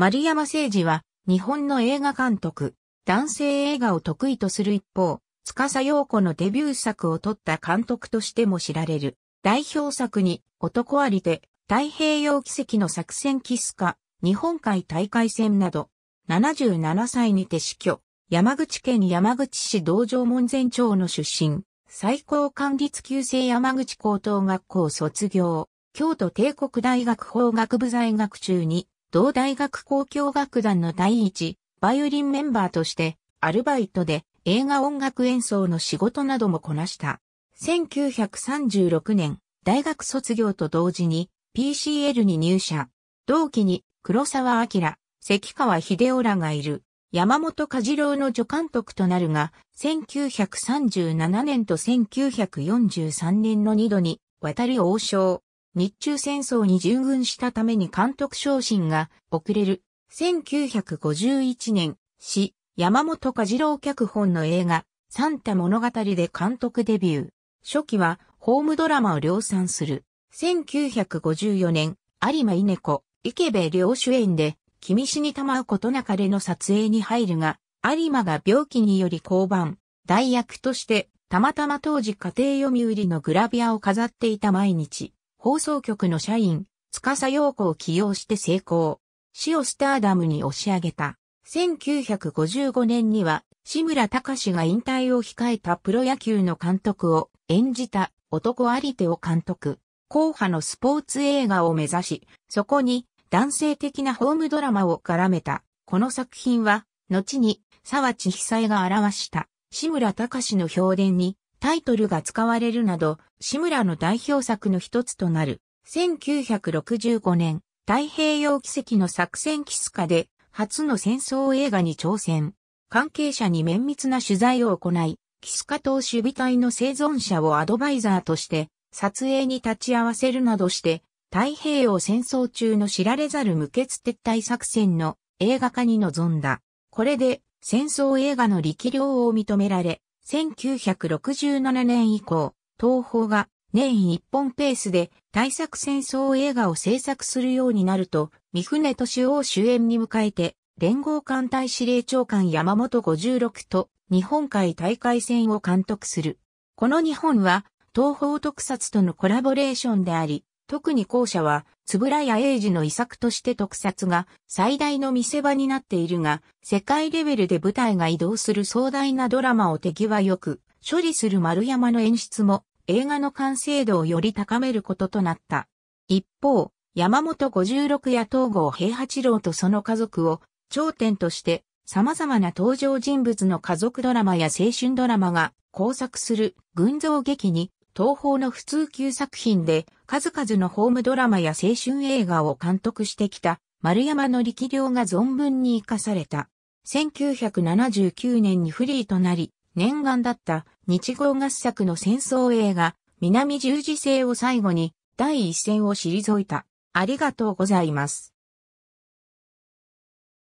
丸山誠二は、日本の映画監督、男性映画を得意とする一方、司陽子のデビュー作を取った監督としても知られる。代表作に、男ありで、太平洋奇跡の作戦キスか、日本海大会戦など、77歳にて死去、山口県山口市道場門前町の出身、最高管理級制山口高等学校卒業、京都帝国大学法学部在学中に、同大学交響楽団の第一、バイオリンメンバーとして、アルバイトで映画音楽演奏の仕事などもこなした。1936年、大学卒業と同時に PCL に入社。同期に黒沢明、関川秀夫らがいる。山本和次郎の助監督となるが、1937年と1943年の2度に、渡り王将、日中戦争に従軍したために監督昇進が遅れる。1951年、死、山本和次郎脚本の映画、サンタ物語で監督デビュー。初期は、ホームドラマを量産する。1954年、有馬稲子、池部良主演で、君死にまうことなかれの撮影に入るが、有馬が病気により降板。代役として、たまたま当時家庭読売のグラビアを飾っていた毎日。放送局の社員、司陽子を起用して成功。死をスターダムに押し上げた。1955年には、志村隆が引退を控えたプロ野球の監督を演じた男あり手を監督。後派のスポーツ映画を目指し、そこに男性的なホームドラマを絡めた。この作品は、後に沢地久災が表した志村隆の評伝にタイトルが使われるなど、志村の代表作の一つとなる、1965年、太平洋奇跡の作戦キスカで、初の戦争映画に挑戦。関係者に綿密な取材を行い、キスカ島守備隊の生存者をアドバイザーとして、撮影に立ち会わせるなどして、太平洋戦争中の知られざる無血撤退作戦の映画化に臨んだ。これで戦争映画の力量を認められ、1967年以降、東宝が年一本ペースで大作戦争映画を制作するようになると、三船敏夫を主演に迎えて、連合艦隊司令長官山本56と日本海大会戦を監督する。この日本は東宝特撮とのコラボレーションであり、特に後者は、つぶらや英二の遺作として特撮が最大の見せ場になっているが、世界レベルで舞台が移動する壮大なドラマを手際よく、処理する丸山の演出も、映画の完成度をより高めることとなった。一方、山本五十六や東郷平八郎とその家族を頂点として様々な登場人物の家族ドラマや青春ドラマが工作する群像劇に東方の普通級作品で数々のホームドラマや青春映画を監督してきた丸山の力量が存分に活かされた。1979年にフリーとなり、念願だった日豪合作の戦争映画、南十字星を最後に第一線を退いた。ありがとうございます。